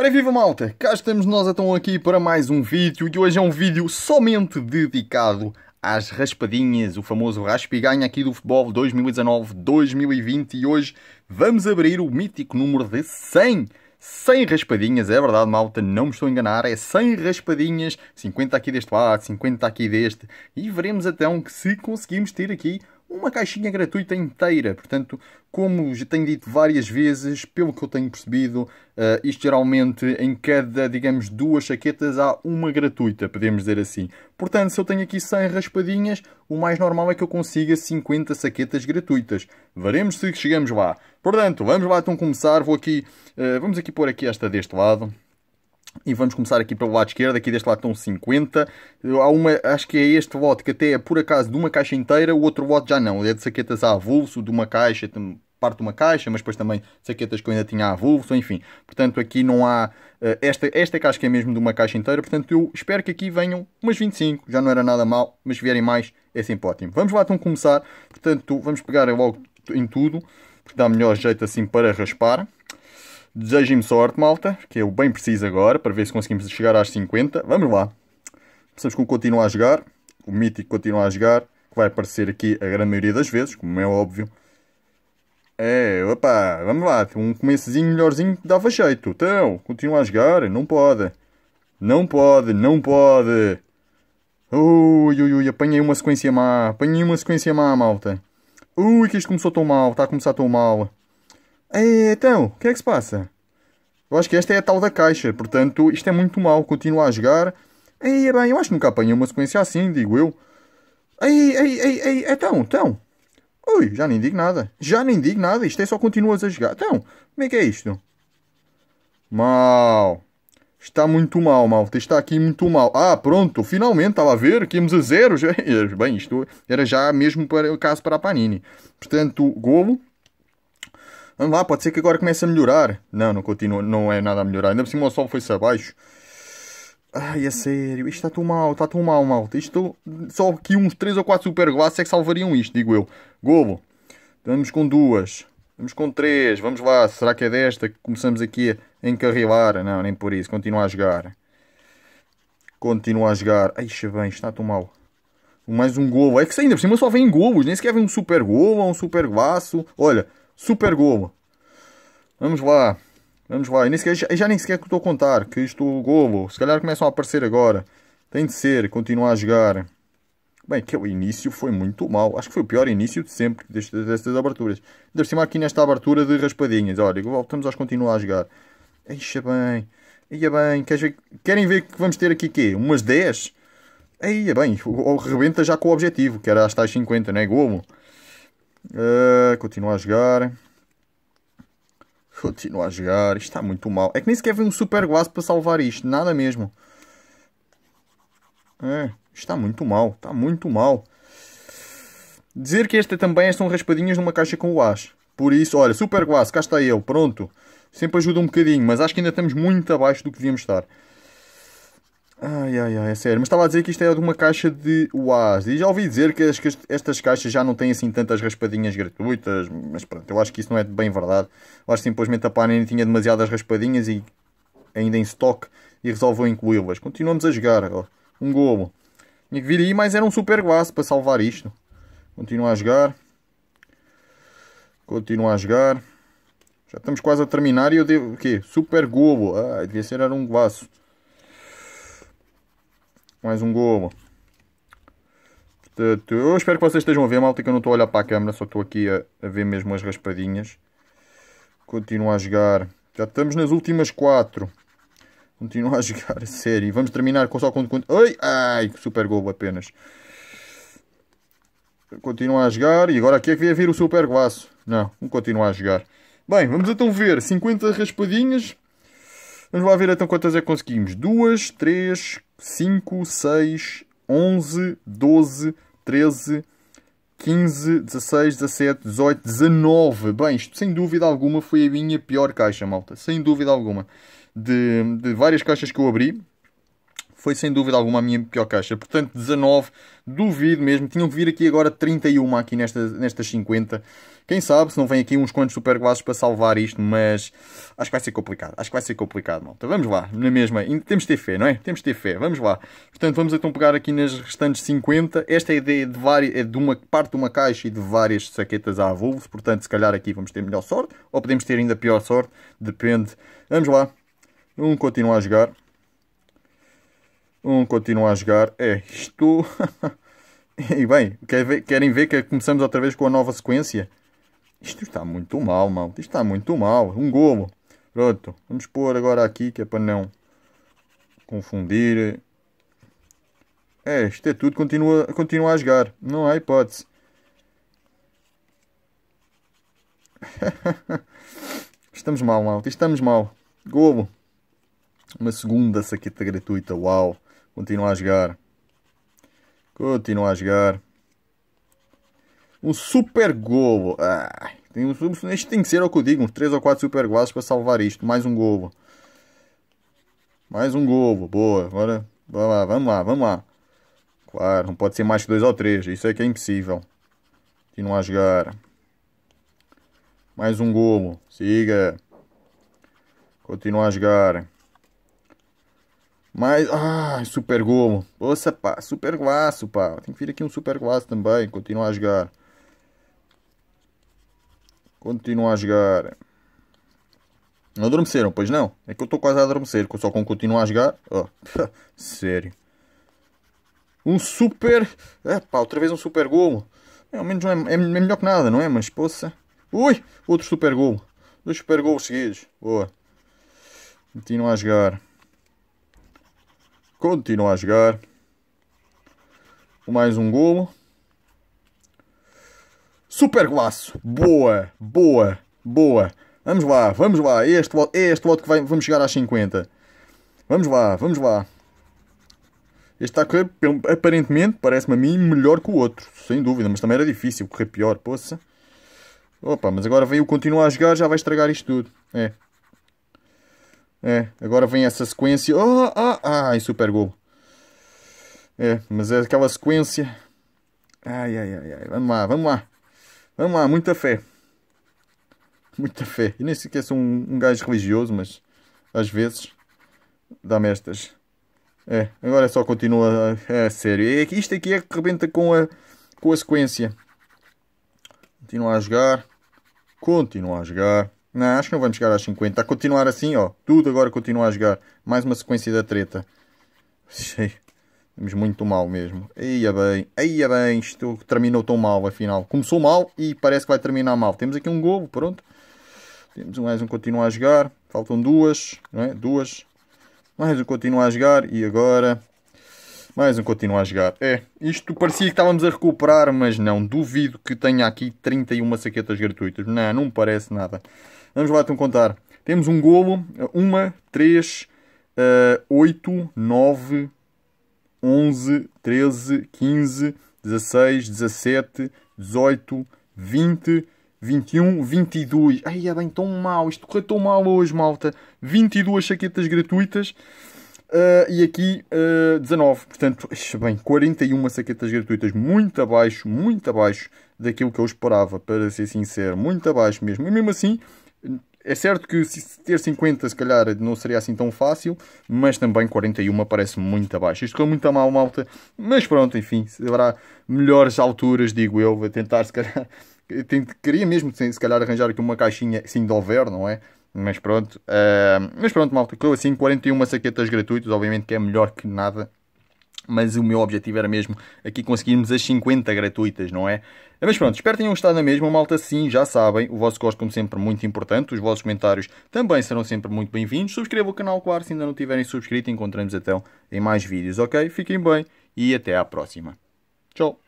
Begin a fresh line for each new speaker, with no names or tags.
Ora viva malta, cá estamos nós então aqui para mais um vídeo e hoje é um vídeo somente dedicado às raspadinhas, o famoso raspa ganha aqui do futebol 2019-2020 e hoje vamos abrir o mítico número de 100 100 raspadinhas, é verdade, malta, não me estou a enganar, é 100 raspadinhas, 50 aqui deste lado, 50 aqui deste, e veremos então que se conseguimos ter aqui uma caixinha gratuita inteira. Portanto, como já tenho dito várias vezes, pelo que eu tenho percebido, uh, isto geralmente em cada, digamos, duas chaquetas há uma gratuita, podemos dizer assim. Portanto, se eu tenho aqui 100 raspadinhas, o mais normal é que eu consiga 50 saquetas gratuitas. Veremos se chegamos lá. Portanto, vamos lá então começar. Vou aqui, uh, vamos aqui pôr aqui esta deste lado. E vamos começar aqui pelo lado esquerdo, aqui deste lado estão 50. Há uma, acho que é este lote que até é por acaso de uma caixa inteira, o outro lote já não. É de saquetas a avulso, de uma caixa, parte de uma caixa, mas depois também saquetas que eu ainda tinha a avulso, enfim. Portanto, aqui não há... Eh, esta, esta caixa que é mesmo de uma caixa inteira, portanto eu espero que aqui venham umas 25, já não era nada mal, mas se vierem mais é sempre ótimo. Vamos lá então começar, portanto vamos pegar logo em tudo, porque dá melhor jeito assim para raspar. Desejem-me sorte, malta, que eu é bem preciso agora, para ver se conseguimos chegar às 50. Vamos lá. Pensamos que o continua a jogar, o Mítico continua a jogar, que vai aparecer aqui a grande maioria das vezes, como é óbvio. É, opa, vamos lá, um começozinho melhorzinho dava jeito. Então, continua a jogar, não pode. Não pode, não pode. Ui, ui, ui, apanhei uma sequência má, apanhei uma sequência má, malta. Ui, que isto começou tão mal, está a começar tão mal. Então, o que é que se passa? Eu acho que esta é a tal da caixa, portanto, isto é muito mau. Continua a jogar. Ei, bem, eu acho que nunca apanhei uma sequência assim, digo eu. Ei, ei, ei, ei, então, então. Ui, já nem digo nada. Já nem digo nada. Isto é só continuas a jogar. Então, como é que é isto? Mal. Está muito mal, mal. Está aqui muito mal. Ah, pronto. Finalmente, estava a ver que íamos a zero. Bem, isto era já mesmo para, caso para a Panini. Portanto, golo. Vamos lá, pode ser que agora comece a melhorar. Não, não continua, não é nada a melhorar. Ainda por cima o sol foi-se abaixo. Ai, a sério, isto está tão mal, está tão mal, malta. Isto, só aqui uns 3 ou 4 super glasses é que salvariam isto, digo eu. golo estamos com duas, estamos com três, vamos lá. Será que é desta que começamos aqui a encarrilar? Não, nem por isso, continua a jogar. Continua a jogar. Ai, bem, está tão mal. Mais um golo. É que ainda por cima só vem golos, nem sequer vem um super golo ou um super glasso. Olha, super golo. Vamos lá. Vamos lá. E nem sequer, já, já nem sequer estou a contar que isto o golo. Se calhar começam a aparecer agora. Tem de ser. Continuar a jogar. Bem, que é o início foi muito mal. Acho que foi o pior início de sempre destas, destas aberturas. Deve cima aqui nesta abertura de raspadinhas. Olha, voltamos a continuar a jogar. Eixa bem. Ia bem. Ver, querem ver que vamos ter aqui quê? Umas 10? Aí, bem, o, o, rebenta já com o objetivo, que era as tais 50, não é? Golo. É, continua a jogar. Continua a jogar. Isto está muito mal. É que nem sequer vem um super guaso para salvar isto. Nada mesmo. É, está muito mal. Está muito mal. Dizer que esta também é são raspadinhas numa caixa com o as. Por isso, olha, super guaso, cá está eu. Pronto. Sempre ajuda um bocadinho, mas acho que ainda estamos muito abaixo do que devíamos estar. Ai, ai, ai, é sério. Mas estava a dizer que isto é de uma caixa de UAS. E já ouvi dizer que, as, que estas caixas já não têm assim tantas raspadinhas gratuitas. Mas pronto, eu acho que isso não é bem verdade. Eu acho que simplesmente a Panini tinha demasiadas raspadinhas e ainda em estoque e resolveu incluí-las. Continuamos a jogar. Ó. Um golo. Tinha que vir aí, mas era um super glass para salvar isto. Continua a jogar. Continua a jogar. Já estamos quase a terminar e eu devo... O quê? Super golo. Ah, devia ser era um glaço. Mais um gol. Portanto, eu espero que vocês estejam a ver, malta, que eu não estou a olhar para a câmera, só estou aqui a, a ver mesmo as raspadinhas. Continuo a jogar. Já estamos nas últimas quatro. Continuo a jogar, a sério. Vamos terminar com só com... Ai, ai, super gol apenas. Continuo a jogar e agora aqui é que vem a vir o super guaço. Não, vamos continuar a jogar. Bem, vamos então ver. 50 raspadinhas. Vamos lá ver então quantas é que conseguimos. 2, 3, 5, 6, 11, 12, 13, 15, 16, 17, 18, 19. Bem, isto sem dúvida alguma foi a minha pior caixa, malta. Sem dúvida alguma. De, de várias caixas que eu abri, foi sem dúvida alguma a minha pior caixa. Portanto, 19, duvido mesmo. Tinham que vir aqui agora 31 aqui nesta, nestas 50. Quem sabe se não vem aqui uns quantos super para salvar isto, mas acho que vai ser complicado. Acho que vai ser complicado, malta. Vamos lá, na mesma. Temos de ter fé, não é? Temos de ter fé. Vamos lá. Portanto, vamos então pegar aqui nas restantes 50. Esta é de, de, várias, é de uma parte de uma caixa e de várias saquetas à vulva. Portanto, se calhar aqui vamos ter melhor sorte ou podemos ter ainda pior sorte. Depende. Vamos lá. Vamos continuar a jogar. Um continua a jogar. É, isto... e bem, querem ver que começamos outra vez com a nova sequência? Isto está muito mal, mal. Isto está muito mal. Um golo. Pronto. Vamos pôr agora aqui, que é para não confundir. É, isto é tudo. Continua, continua a jogar. Não há hipótese. Estamos mal, mal. Estamos mal. Golo. Uma segunda saqueta gratuita. Uau. Continua a jogar. Continua a jogar. Um super golo, Ah, tem um, este tem que ser, é o que eu digo, uns 3 ou 4 super gols para salvar isto. Mais um golo, Mais um golo, Boa. Agora, vamos lá, vamos lá, vamos lá. Claro, não pode ser mais que 2 ou 3. Isso é que é impossível. Continua a jogar. Mais um golo, Siga. Continua a jogar. Mas, ah, super gol. Ouça, pá, super golaço, pá. Tem que vir aqui um super golaço também. Continuar a jogar. Continuar a jogar. Não adormeceram, pois não? É que eu estou quase a adormecer. Só com continuar a jogar. Oh. Sério. Um super... É, pá, outra vez um super gol. É, ao menos não é, é, melhor que nada, não é? Mas, poça... Ui! Outro super gol. Dois super gols seguidos. Boa. Continuar a jogar. Continua a jogar. Mais um golo. Super golaço. Boa, boa, boa. Vamos lá, vamos lá. Este, este voto que vai, vamos chegar às 50. Vamos lá, vamos lá. Este está a correr, aparentemente, parece-me a mim, melhor que o outro. Sem dúvida, mas também era difícil correr é pior, poça. Opa, mas agora veio continuar a jogar, já vai estragar isto tudo. É, é, agora vem essa sequência. Oh, ah, ai, super gol. É, mas é aquela sequência. Ai, ai, ai, ai. Vamos lá, vamos lá. Vamos lá, muita fé. Muita fé. nem sequer sou um, um gajo religioso, mas às vezes dá-me estas. É, agora só continua a, a sério. É, isto aqui é que rebenta com a, com a sequência. Continua a jogar. Continua a jogar. Não, acho que não vamos chegar aos 50. A continuar assim, ó. Tudo agora continua a jogar. Mais uma sequência da treta. Estamos muito mal mesmo. Eia bem, eia bem, isto terminou tão mal afinal. Começou mal e parece que vai terminar mal. Temos aqui um golo, pronto. Temos mais um continua a jogar. Faltam duas, não é? Duas. Mais um continua a jogar e agora... Mais um continua a jogar. É, isto parecia que estávamos a recuperar, mas não. Duvido que tenha aqui 31 saquetas gratuitas. Não, não me parece nada. Vamos lá então contar. Temos um golo, 1, 3, 8, 9, 11, 13, 15, 16, 17, 18, 20, 21, 22. Ai, é bem tão mal, isto correu tão mal hoje, malta. 22 chaquetas gratuitas. Uh, e aqui uh, eh, 19, portanto, bem, 41 saquetas gratuitas, muito abaixo, muito abaixo daquilo que eu esperava, para ser sincero, muito abaixo mesmo. E mesmo assim, é certo que ter 50 se calhar não seria assim tão fácil, mas também 41 parece muito abaixo. Isto ficou muito a mal, malta, mas pronto, enfim, haverá melhores alturas, digo eu. Vou tentar, se calhar, queria mesmo, se calhar, arranjar aqui uma caixinha sim de houver, não é? Mas pronto, uh, mas pronto, malta, ficou assim: 41 saquetas gratuitos, obviamente que é melhor que nada mas o meu objetivo era mesmo aqui conseguirmos as 50 gratuitas, não é? Mas pronto, espero que tenham gostado na mesma, malta. Sim, já sabem, o vosso gosto, como sempre, muito importante. Os vossos comentários também serão sempre muito bem-vindos. Subscrevam o canal, claro, se ainda não tiverem subscrito. Encontramos então em mais vídeos, ok? Fiquem bem e até à próxima. Tchau!